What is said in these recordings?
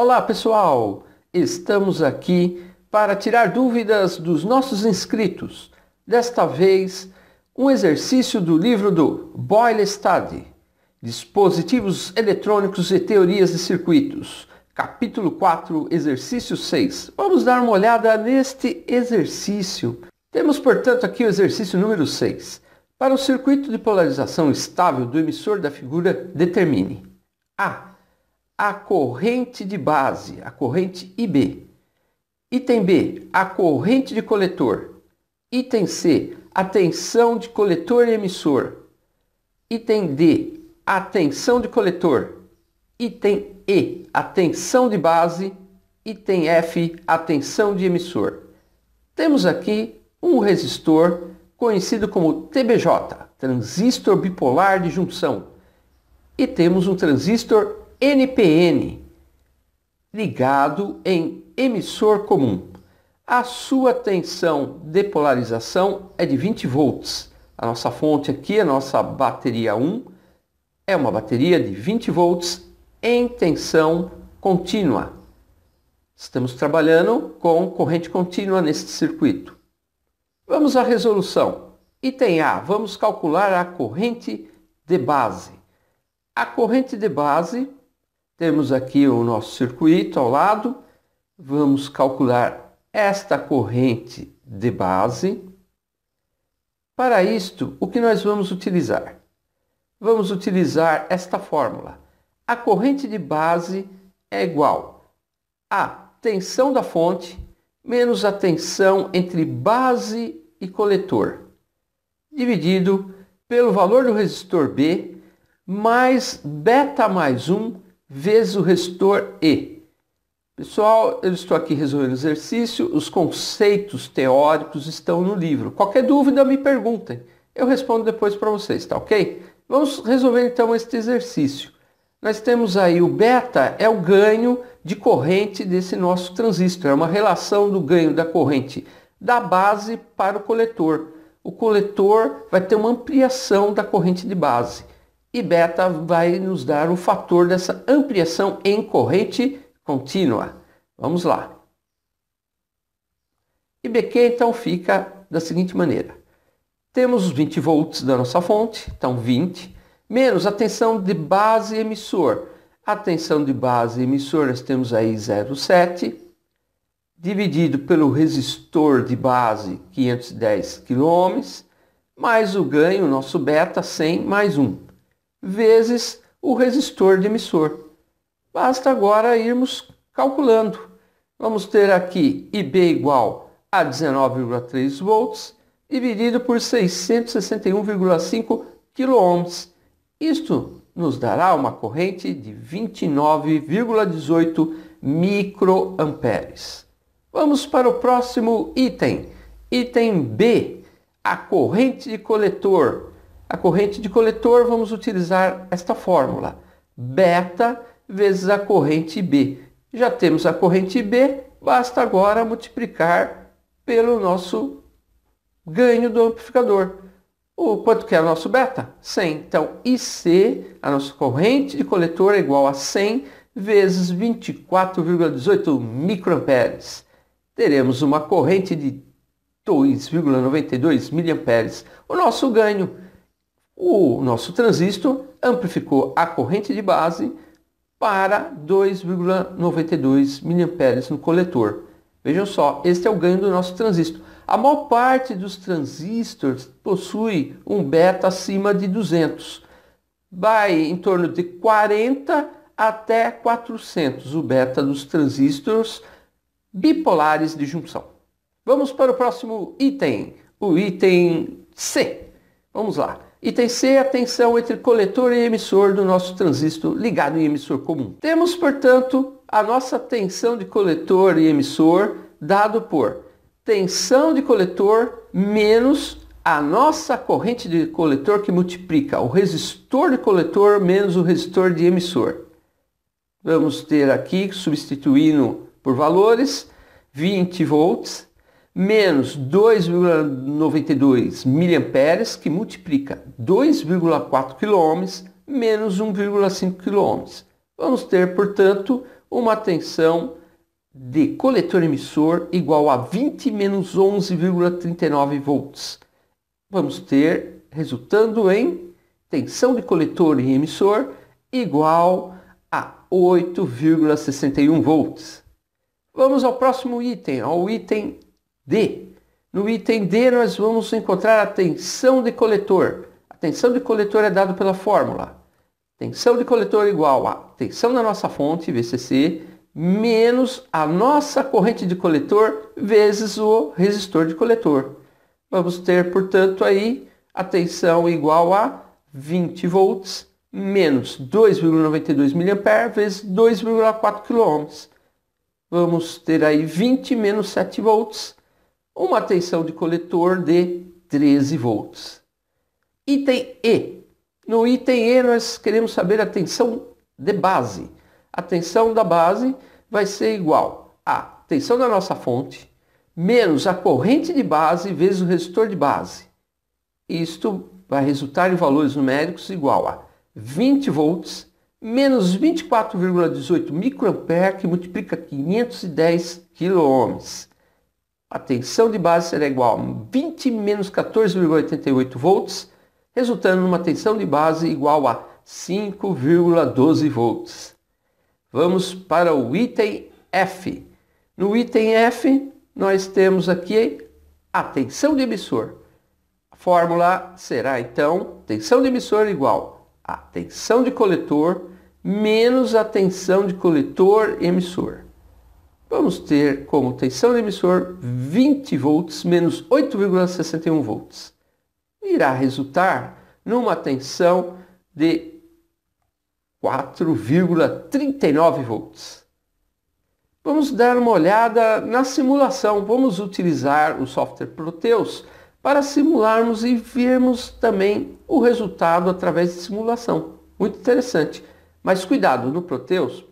Olá pessoal, estamos aqui para tirar dúvidas dos nossos inscritos. Desta vez, um exercício do livro do Boyle Study, Dispositivos Eletrônicos e Teorias de Circuitos, capítulo 4, exercício 6. Vamos dar uma olhada neste exercício. Temos, portanto, aqui o exercício número 6. Para o circuito de polarização estável do emissor da figura, determine A a corrente de base, a corrente IB. Item B, a corrente de coletor. Item C, a tensão de coletor e emissor. Item D, a tensão de coletor. Item E, a tensão de base. Item F, a tensão de emissor. Temos aqui um resistor conhecido como TBJ, transistor bipolar de junção. E temos um transistor NPN ligado em emissor comum. A sua tensão de polarização é de 20 volts. A nossa fonte aqui, a nossa bateria 1, é uma bateria de 20 volts em tensão contínua. Estamos trabalhando com corrente contínua neste circuito. Vamos à resolução. Item A, vamos calcular a corrente de base. A corrente de base temos aqui o nosso circuito ao lado. Vamos calcular esta corrente de base. Para isto, o que nós vamos utilizar? Vamos utilizar esta fórmula. A corrente de base é igual à tensão da fonte menos a tensão entre base e coletor, dividido pelo valor do resistor B mais beta mais 1 vezes o resistor E. Pessoal, eu estou aqui resolvendo o exercício, os conceitos teóricos estão no livro. Qualquer dúvida me perguntem, eu respondo depois para vocês, tá ok? Vamos resolver então este exercício. Nós temos aí o beta é o ganho de corrente desse nosso transistor, é uma relação do ganho da corrente da base para o coletor. O coletor vai ter uma ampliação da corrente de base e beta vai nos dar o fator dessa ampliação em corrente contínua. Vamos lá. E BQ então fica da seguinte maneira. Temos os 20 volts da nossa fonte, então 20, menos a tensão de base emissor. A tensão de base emissor nós temos aí 0,7, dividido pelo resistor de base 510 kΩ, mais o ganho, nosso beta, 100 mais 1 vezes o resistor de emissor. Basta agora irmos calculando. Vamos ter aqui IB igual a 19,3 volts dividido por 661,5 kΩ. Isto nos dará uma corrente de 29,18 microamperes. Vamos para o próximo item. Item B, a corrente de coletor a corrente de coletor, vamos utilizar esta fórmula. Beta vezes a corrente B. Já temos a corrente B, basta agora multiplicar pelo nosso ganho do amplificador. O quanto que é o nosso beta? 100. Então, IC, a nossa corrente de coletor, é igual a 100 vezes 24,18 microamperes. Teremos uma corrente de 2,92 miliamperes. O nosso ganho o nosso transistor amplificou a corrente de base para 2,92 mA no coletor. Vejam só, este é o ganho do nosso transistor. A maior parte dos transistores possui um beta acima de 200. Vai em torno de 40 até 400 o beta dos transistores bipolares de junção. Vamos para o próximo item, o item C. Vamos lá e tem C a tensão entre coletor e emissor do nosso transistor ligado em emissor comum. Temos, portanto, a nossa tensão de coletor e emissor dado por tensão de coletor menos a nossa corrente de coletor que multiplica o resistor de coletor menos o resistor de emissor. Vamos ter aqui, substituindo por valores, 20 volts menos 2,92 miliamperes, que multiplica 2,4 km, menos 1,5 km. Vamos ter, portanto, uma tensão de coletor emissor igual a 20 menos 11,39 volts. Vamos ter, resultando em tensão de coletor e emissor igual a 8,61 volts. Vamos ao próximo item, ao item D. No item D, nós vamos encontrar a tensão de coletor. A tensão de coletor é dada pela fórmula. Tensão de coletor é igual a tensão da nossa fonte, VCC, menos a nossa corrente de coletor vezes o resistor de coletor. Vamos ter, portanto, aí a tensão igual a 20 volts menos 2,92 mA vezes 2,4 kΩ. Vamos ter aí 20 menos 7 volts uma tensão de coletor de 13 volts. Item E. No item E nós queremos saber a tensão de base. A tensão da base vai ser igual à tensão da nossa fonte menos a corrente de base vezes o resistor de base. Isto vai resultar em valores numéricos igual a 20 volts menos 24,18 microampere que multiplica 510 quiloohms a tensão de base será igual a 20 menos 14,88 volts, resultando numa tensão de base igual a 5,12 volts. Vamos para o item F. No item F, nós temos aqui a tensão de emissor. A fórmula será, então, tensão de emissor igual a tensão de coletor menos a tensão de coletor-emissor vamos ter como tensão do emissor 20 volts menos 8,61 volts. Irá resultar numa tensão de 4,39 volts. Vamos dar uma olhada na simulação. Vamos utilizar o software Proteus para simularmos e vermos também o resultado através de simulação. Muito interessante. Mas cuidado, no Proteus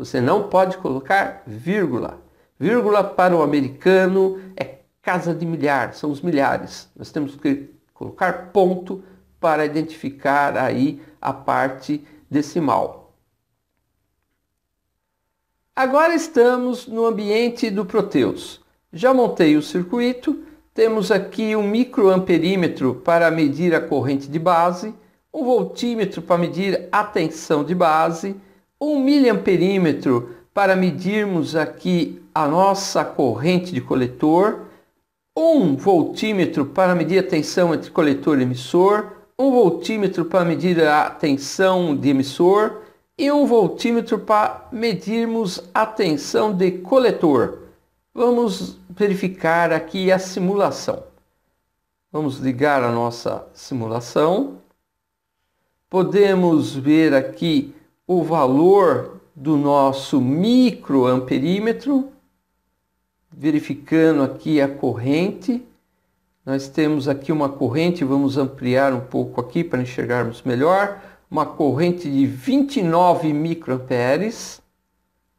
você não pode colocar vírgula. Vírgula para o americano é casa de milhar, são os milhares. Nós temos que colocar ponto para identificar aí a parte decimal. Agora estamos no ambiente do Proteus. Já montei o circuito, temos aqui um microamperímetro para medir a corrente de base, um voltímetro para medir a tensão de base, um miliamperímetro para medirmos aqui a nossa corrente de coletor, um voltímetro para medir a tensão entre coletor e emissor, um voltímetro para medir a tensão de emissor e um voltímetro para medirmos a tensão de coletor. Vamos verificar aqui a simulação. Vamos ligar a nossa simulação. Podemos ver aqui o valor do nosso microamperímetro, verificando aqui a corrente. Nós temos aqui uma corrente, vamos ampliar um pouco aqui para enxergarmos melhor, uma corrente de 29 microamperes.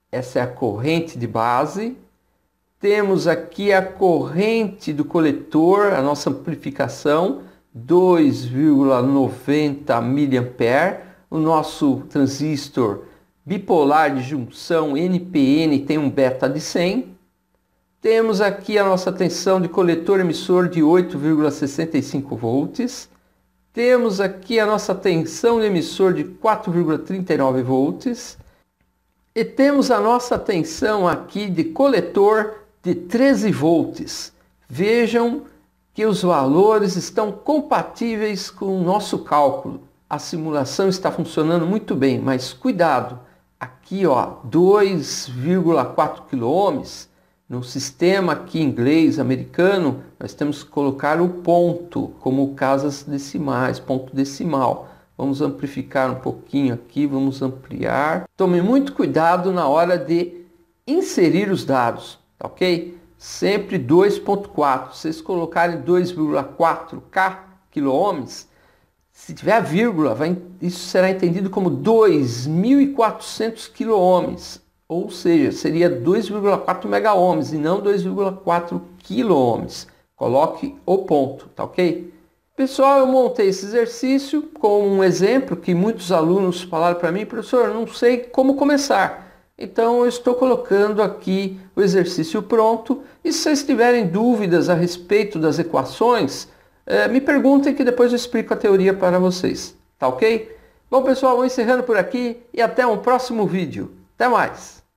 Essa é a corrente de base. Temos aqui a corrente do coletor, a nossa amplificação, 2,90 miliamperes o nosso transistor bipolar de junção NPN tem um beta de 100. Temos aqui a nossa tensão de coletor emissor de 8,65 volts. Temos aqui a nossa tensão de emissor de 4,39 volts. E temos a nossa tensão aqui de coletor de 13 volts. Vejam que os valores estão compatíveis com o nosso cálculo a simulação está funcionando muito bem, mas cuidado, aqui ó, 2,4 km, no sistema aqui inglês, americano, nós temos que colocar o ponto, como casas decimais, ponto decimal. Vamos amplificar um pouquinho aqui, vamos ampliar. Tome muito cuidado na hora de inserir os dados, tá ok? Sempre 2.4. Se vocês colocarem 2,4K se tiver a vírgula, vai, isso será entendido como 2.400 kilo-ohms, ou seja, seria 2,4 megaohms e não 2,4 quilo-ohms. Coloque o ponto, tá ok? Pessoal, eu montei esse exercício com um exemplo que muitos alunos falaram para mim, professor, não sei como começar. Então eu estou colocando aqui o exercício pronto e se vocês tiverem dúvidas a respeito das equações, é, me perguntem que depois eu explico a teoria para vocês. Tá ok? Bom pessoal, vou encerrando por aqui e até um próximo vídeo. Até mais!